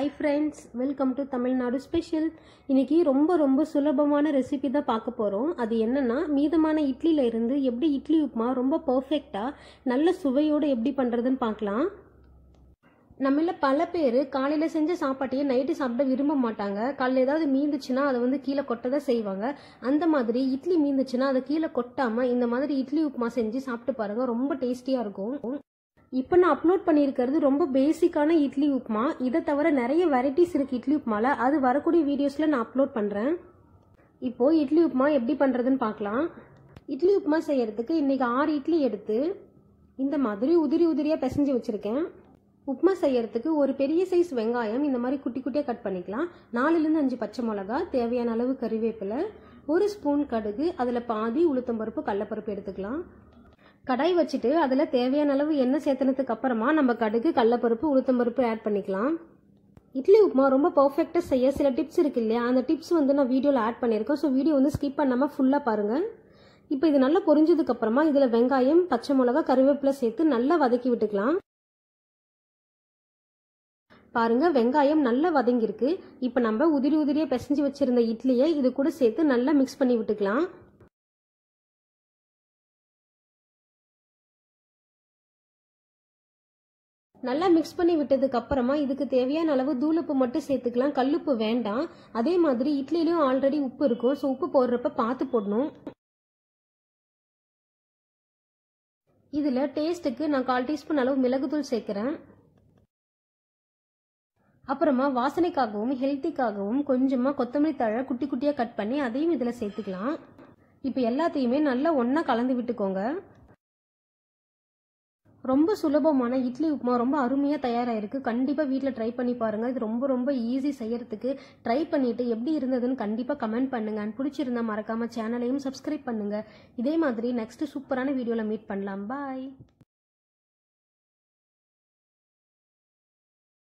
hi friends welcome to Tamil Nadu special இன்றைக்கி ரொம்ப ரொம்ப சுலபமான ரெசிபி தான் பார்க்க போகிறோம் அது என்னென்னா மீதமான இட்லியில் இருந்து எப்படி இட்லி உப்புமா ரொம்ப பர்ஃபெக்டாக நல்ல சுவையோடு எப்படி பண்ணுறதுன்னு பார்க்கலாம் நம்மள பல பேர் காலையில் செஞ்ச சாப்பாட்டையே நைட்டு சாப்பிட விரும்ப மாட்டாங்க காலையில் ஏதாவது மீந்துச்சுன்னா அதை வந்து கீழே கொட்டதை செய்வாங்க அந்த மாதிரி இட்லி மீந்துச்சுன்னா அதை கீழே கொட்டாமல் இந்த மாதிரி இட்லி உப்புமா செஞ்சு சாப்பிட்டு பாருங்கள் ரொம்ப டேஸ்டியாக இருக்கும் இப்போ நான் அப்லோட் பண்ணியிருக்கிறது ரொம்ப பேசிக்கான இட்லி உப்புமா இதை தவிர நிறைய வெரைட்டிஸ் இருக்குது இட்லி உப்புமாவில் அது வரக்கூடிய வீடியோஸில் நான் அப்லோட் பண்ணுறேன் இப்போது இட்லி உப்புமா எப்படி பண்ணுறதுன்னு பார்க்கலாம் இட்லி உப்புமா செய்கிறதுக்கு இன்றைக்கி ஆறு இட்லி எடுத்து இந்த மாதிரி உதிரி உதிரியாக பிசைஞ்சு வச்சுருக்கேன் உப்புமா செய்யறதுக்கு ஒரு பெரிய சைஸ் வெங்காயம் இந்த மாதிரி குட்டி குட்டியாக கட் பண்ணிக்கலாம் நாலுலேருந்து அஞ்சு பச்சை மிளகா தேவையான அளவு கறிவேப்பிலை ஒரு ஸ்பூன் கடுகு அதில் பாதி உளுத்தம்பருப்பு கடலப்பருப்பு எடுத்துக்கலாம் கடாய் வச்சுட்டு அதில் தேவையான அளவு எண்ணெய் சேர்த்துனதுக்கு அப்புறமா நம்ம கடுகு கடலப்பருப்பு உளுத்தம்பருப்பு ஆட் பண்ணிக்கலாம் இட்லி உப்புமா ரொம்ப பர்ஃபெக்டாக செய்ய சில டிப்ஸ் இருக்கு இல்லையா அந்த டிப்ஸ் வந்து நான் வீடியோவில் ஆட் பண்ணியிருக்கேன் ஸோ வீடியோ வந்து ஸ்கிப் பண்ணாமல் ஃபுல்லாக பாருங்கள் இப்போ இது நல்லா பொரிஞ்சதுக்கப்புறமா இதில் வெங்காயம் பச்சை மிளகா கருவேப்பிலை சேர்த்து நல்லா வதக்கி விட்டுக்கலாம் பாருங்க வெங்காயம் நல்லா வதங்கியிருக்கு இப்போ நம்ம உதிரி உதிரியாக பிசைஞ்சு வச்சிருந்த இட்லியை இது கூட சேர்த்து நல்லா மிக்ஸ் பண்ணி விட்டுக்கலாம் நல்லா மிக்ஸ் பண்ணி விட்டதுக்கு அப்புறமா இதுக்கு தேவையான அளவு தூளுப்பு மட்டும் சேர்த்துக்கலாம் கல்லுப்பு வேண்டாம் அதே மாதிரி இட்லிலையும் ஆல்ரெடி உப்பு இருக்கும் ஸோ உப்பு போடுறப்ப பார்த்து போடணும் இதில் டேஸ்ட்டுக்கு நான் கால் டீஸ்பூன் அளவு மிளகுத்தூள் சேர்க்குறேன் அப்புறமா வாசனைக்காகவும் ஹெல்த்திக்காகவும் கொஞ்சமாக கொத்தமல்லி தழை குட்டி குட்டியாக கட் பண்ணி அதையும் இதில் சேர்த்துக்கலாம் இப்போ எல்லாத்தையுமே நல்லா ஒன்றா கலந்து விட்டுக்கோங்க ரொம்ப சுலபமான இட்லி உப்புமா ரொம்ப அருமையாக தயாராகிருக்கு கண்டிப்பாக வீட்டில் ட்ரை பண்ணி பாருங்கள் இது ரொம்ப ரொம்ப ஈஸி செய்யறதுக்கு ட்ரை பண்ணிவிட்டு எப்படி இருந்ததுன்னு கண்டிப்பாக கமெண்ட் பண்ணுங்கள் அண்ட் பிடிச்சிருந்தா மறக்காமல் சேனலையும் சப்ஸ்கிரைப் பண்ணுங்கள் இதே மாதிரி நெக்ஸ்ட் சூப்பரான வீடியோவில் மீட் பண்ணலாம் பாய்